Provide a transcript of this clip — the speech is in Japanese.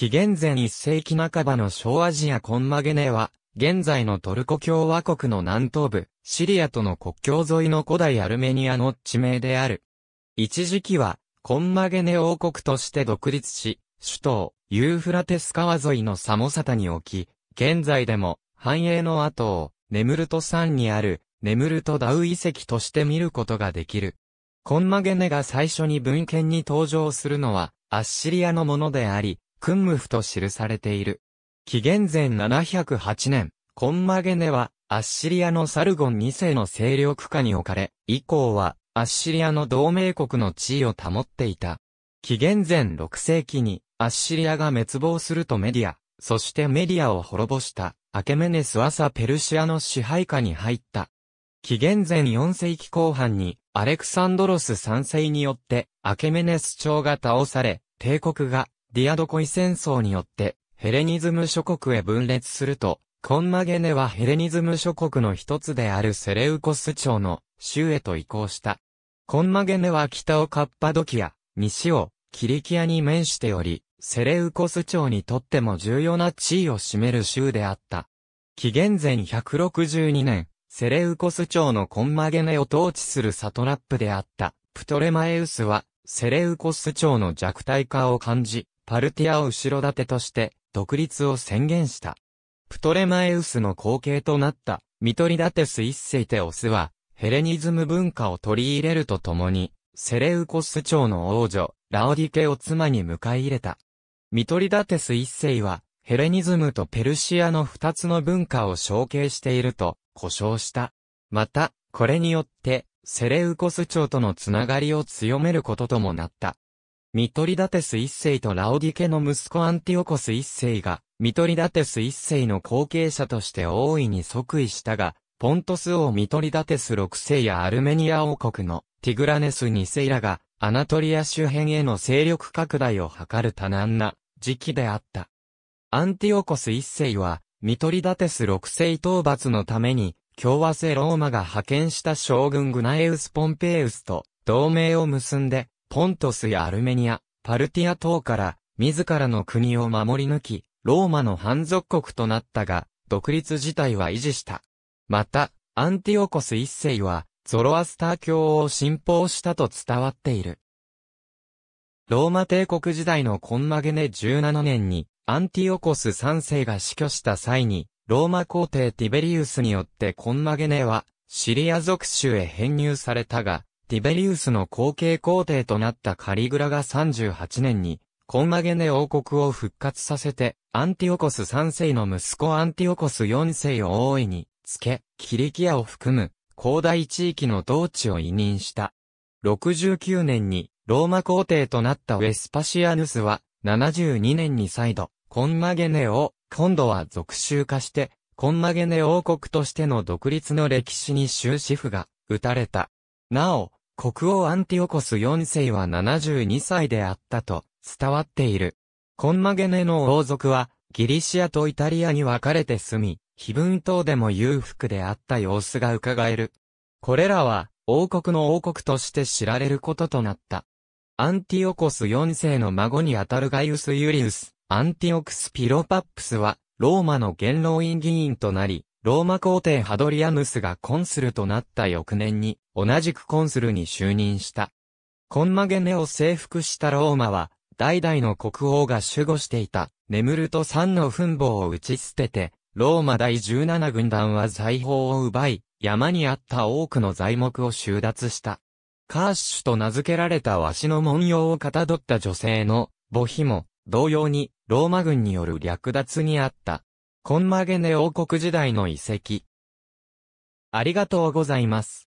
紀元前1世紀半ばの小アジアコンマゲネは、現在のトルコ共和国の南東部、シリアとの国境沿いの古代アルメニアの地名である。一時期は、コンマゲネ王国として独立し、首都、ユーフラテス川沿いのサモサタに置き、現在でも、繁栄の後を、ネムルト山にある、ネムルトダウ遺跡として見ることができる。コンマゲネが最初に文献に登場するのは、アッシリアのものであり、ンムフと記されている。紀元前708年、コンマゲネは、アッシリアのサルゴン2世の勢力下に置かれ、以降は、アッシリアの同盟国の地位を保っていた。紀元前6世紀に、アッシリアが滅亡するとメディア、そしてメディアを滅ぼした、アケメネスはサペルシアの支配下に入った。紀元前4世紀後半に、アレクサンドロス3世によって、アケメネス朝が倒され、帝国がディアドコイ戦争によってヘレニズム諸国へ分裂すると、コンマゲネはヘレニズム諸国の一つであるセレウコス朝の州へと移行した。コンマゲネは北をカッパドキア、西をキリキアに面しており、セレウコス朝にとっても重要な地位を占める州であった。紀元前162年、セレウコス朝のコンマゲネを統治するサトラップであった、プトレマエウスは、セレウコス朝の弱体化を感じ、パルティアを後ろ盾として独立を宣言した。プトレマエウスの後継となったミトリダテス一世テオスはヘレニズム文化を取り入れるとともにセレウコス朝の王女ラオディケを妻に迎え入れた。ミトリダテス一世はヘレニズムとペルシアの二つの文化を承継していると故障した。また、これによってセレウコス朝とのつながりを強めることともなった。ミトリダテス一世とラオディケの息子アンティオコス一世が、ミトリダテス一世の後継者として大いに即位したが、ポントス王ミトリダテス六世やアルメニア王国のティグラネス二世らが、アナトリア周辺への勢力拡大を図る多難な時期であった。アンティオコス一世は、ミトリダテス六世討伐のために、共和制ローマが派遣した将軍グナエウス・ポンペイウスと同盟を結んで、ポントスやアルメニア、パルティア等から自らの国を守り抜き、ローマの反属国となったが、独立自体は維持した。また、アンティオコス一世は、ゾロアスター教を信奉したと伝わっている。ローマ帝国時代のコンマゲネ17年に、アンティオコス3世が死去した際に、ローマ皇帝ティベリウスによってコンマゲネは、シリア属州へ編入されたが、ティベリウスの後継皇帝となったカリグラが38年に、コンマゲネ王国を復活させて、アンティオコス3世の息子アンティオコス4世を大いに、つけ、キリキアを含む、広大地域の統治を委任した。69年に、ローマ皇帝となったウェスパシアヌスは、72年に再度、コンマゲネを、今度は属州化して、コンマゲネ王国としての独立の歴史に終止符が、打たれた。なお、国王アンティオコス4世は72歳であったと伝わっている。コンマゲネの王族はギリシアとイタリアに分かれて住み、非分等でも裕福であった様子が伺える。これらは王国の王国として知られることとなった。アンティオコス4世の孫にあたるガイウス・ユリウス、アンティオクス・ピロパップスは、ローマの元老院議員となり、ローマ皇帝ハドリアヌスがコンスルとなった翌年に、同じくコンスルに就任した。コンマゲネを征服したローマは、代々の国王が守護していた、眠るとト3の墳墓を打ち捨てて、ローマ第17軍団は財宝を奪い、山にあった多くの材木を収奪した。カーシュと名付けられたわしの文様をかたどった女性の墓碑も、同様に、ローマ軍による略奪にあった。コンマゲネ王国時代の遺跡。ありがとうございます。